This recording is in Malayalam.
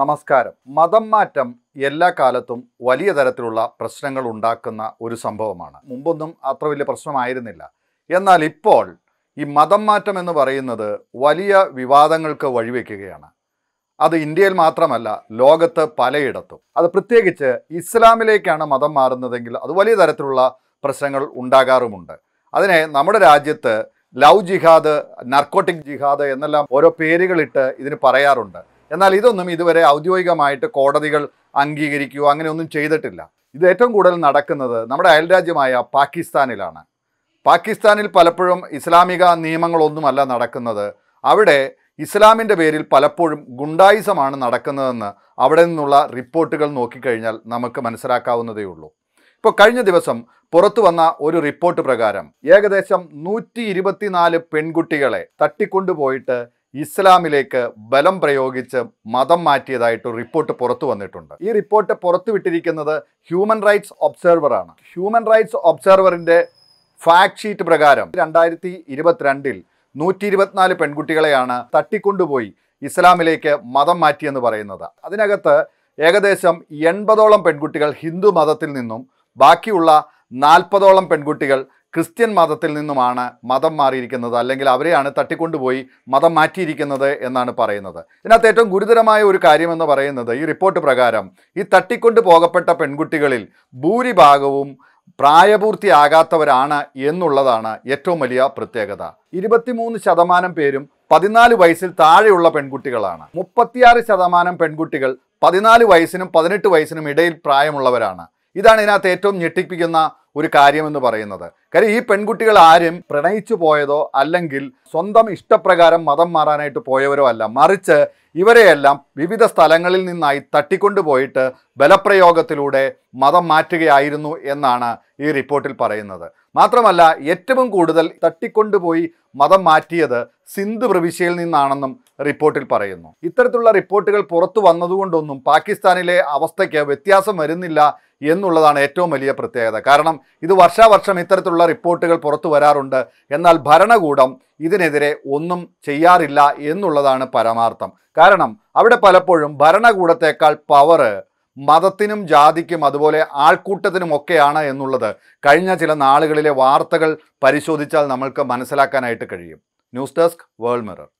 നമസ്കാരം മതം മാറ്റം എല്ലാ കാലത്തും വലിയ തരത്തിലുള്ള പ്രശ്നങ്ങൾ ഉണ്ടാക്കുന്ന ഒരു സംഭവമാണ് മുമ്പൊന്നും അത്ര വലിയ പ്രശ്നമായിരുന്നില്ല എന്നാൽ ഇപ്പോൾ ഈ മതം മാറ്റം എന്ന് പറയുന്നത് വലിയ വിവാദങ്ങൾക്ക് വഴിവെക്കുകയാണ് അത് ഇന്ത്യയിൽ മാത്രമല്ല ലോകത്ത് പലയിടത്തും അത് പ്രത്യേകിച്ച് ഇസ്ലാമിലേക്കാണ് മതം മാറുന്നതെങ്കിൽ അത് വലിയ തരത്തിലുള്ള പ്രശ്നങ്ങൾ ഉണ്ടാകാറുമുണ്ട് അതിനെ നമ്മുടെ രാജ്യത്ത് ലവ് ജിഹാദ് നർക്കോട്ടിക് ജിഹാദ് എന്നെല്ലാം ഓരോ പേരുകളിട്ട് ഇതിന് പറയാറുണ്ട് എന്നാൽ ഇതൊന്നും ഇതുവരെ ഔദ്യോഗികമായിട്ട് കോടതികൾ അംഗീകരിക്കുകയോ അങ്ങനെയൊന്നും ചെയ്തിട്ടില്ല ഇത് ഏറ്റവും കൂടുതൽ നടക്കുന്നത് നമ്മുടെ അയൽരാജ്യമായ പാകിസ്ഥാനിലാണ് പാകിസ്ഥാനിൽ പലപ്പോഴും ഇസ്ലാമിക നിയമങ്ങളൊന്നുമല്ല നടക്കുന്നത് അവിടെ ഇസ്ലാമിൻ്റെ പേരിൽ പലപ്പോഴും ഗുണ്ടായിസമാണ് നടക്കുന്നതെന്ന് അവിടെ നിന്നുള്ള റിപ്പോർട്ടുകൾ നോക്കിക്കഴിഞ്ഞാൽ നമുക്ക് മനസ്സിലാക്കാവുന്നതേ ഉള്ളൂ ഇപ്പോൾ കഴിഞ്ഞ ദിവസം പുറത്തു വന്ന ഒരു റിപ്പോർട്ട് പ്രകാരം ഏകദേശം നൂറ്റി പെൺകുട്ടികളെ തട്ടിക്കൊണ്ടുപോയിട്ട് ഇസ്ലാമിലേക്ക് ബലം പ്രയോഗിച്ച് മതം മാറ്റിയതായിട്ട് റിപ്പോർട്ട് പുറത്തു വന്നിട്ടുണ്ട് ഈ റിപ്പോർട്ട് പുറത്തുവിട്ടിരിക്കുന്നത് ഹ്യൂമൻ റൈറ്റ്സ് ഒബ്സർവറാണ് ഹ്യൂമൻ റൈറ്റ്സ് ഒബ്സർവറിൻ്റെ ഫാക്ട് ഷീറ്റ് പ്രകാരം രണ്ടായിരത്തി ഇരുപത്തിരണ്ടിൽ നൂറ്റി ഇരുപത്തിനാല് പെൺകുട്ടികളെയാണ് തട്ടിക്കൊണ്ടുപോയി ഇസ്ലാമിലേക്ക് മതം മാറ്റിയെന്ന് പറയുന്നത് അതിനകത്ത് ഏകദേശം എൺപതോളം പെൺകുട്ടികൾ ഹിന്ദു മതത്തിൽ നിന്നും ബാക്കിയുള്ള നാൽപ്പതോളം പെൺകുട്ടികൾ ക്രിസ്ത്യൻ മതത്തിൽ നിന്നുമാണ് മതം മാറിയിരിക്കുന്നത് അല്ലെങ്കിൽ അവരെയാണ് തട്ടിക്കൊണ്ടുപോയി മതം മാറ്റിയിരിക്കുന്നത് എന്നാണ് പറയുന്നത് ഇതിനകത്ത് ഏറ്റവും ഗുരുതരമായ ഒരു കാര്യമെന്ന് പറയുന്നത് ഈ റിപ്പോർട്ട് പ്രകാരം ഈ തട്ടിക്കൊണ്ടു പോകപ്പെട്ട പെൺകുട്ടികളിൽ ഭൂരിഭാഗവും പ്രായപൂർത്തിയാകാത്തവരാണ് എന്നുള്ളതാണ് ഏറ്റവും വലിയ പ്രത്യേകത ഇരുപത്തിമൂന്ന് ശതമാനം പേരും പതിനാല് വയസ്സിൽ താഴെയുള്ള പെൺകുട്ടികളാണ് മുപ്പത്തിയാറ് ശതമാനം പെൺകുട്ടികൾ പതിനാല് വയസ്സിനും പതിനെട്ട് വയസ്സിനും ഇടയിൽ പ്രായമുള്ളവരാണ് ഇതാണ് ഇതിനകത്ത് ഏറ്റവും ഞെട്ടിപ്പിക്കുന്ന ഒരു കാര്യമെന്ന് പറയുന്നത് കാര്യം ഈ പെൺകുട്ടികൾ ആരും പ്രണയിച്ചു പോയതോ അല്ലെങ്കിൽ സ്വന്തം ഇഷ്ടപ്രകാരം മതം മാറാനായിട്ട് പോയവരോ അല്ല മറിച്ച് ഇവരെയെല്ലാം വിവിധ സ്ഥലങ്ങളിൽ നിന്നായി തട്ടിക്കൊണ്ടുപോയിട്ട് ബലപ്രയോഗത്തിലൂടെ മതം മാറ്റുകയായിരുന്നു എന്നാണ് ഈ റിപ്പോർട്ടിൽ പറയുന്നത് മാത്രമല്ല ഏറ്റവും കൂടുതൽ തട്ടിക്കൊണ്ടുപോയി മതം മാറ്റിയത് സിന്ധു പ്രവിശ്യയിൽ നിന്നാണെന്നും റിപ്പോർട്ടിൽ പറയുന്നു ഇത്തരത്തിലുള്ള റിപ്പോർട്ടുകൾ പുറത്തു വന്നതുകൊണ്ടൊന്നും പാകിസ്ഥാനിലെ അവസ്ഥയ്ക്ക് വ്യത്യാസം വരുന്നില്ല എന്നുള്ളതാണ് ഏറ്റവും വലിയ പ്രത്യേകത കാരണം ഇത് വർഷാവർഷം ഇത്തരത്തിലുള്ള റിപ്പോർട്ടുകൾ പുറത്തു വരാറുണ്ട് എന്നാൽ ഭരണകൂടം ഇതിനെതിരെ ഒന്നും ചെയ്യാറില്ല എന്നുള്ളതാണ് പരമാർത്ഥം കാരണം അവിടെ പലപ്പോഴും ഭരണകൂടത്തേക്കാൾ പവറ് മതത്തിനും ജാതിക്കും അതുപോലെ ആൾക്കൂട്ടത്തിനും ഒക്കെയാണ് എന്നുള്ളത് കഴിഞ്ഞ ചില നാളുകളിലെ വാർത്തകൾ പരിശോധിച്ചാൽ നമ്മൾക്ക് മനസ്സിലാക്കാനായിട്ട് കഴിയും ന്യൂസ് ഡെസ്ക് വേൾഡ് മിറർ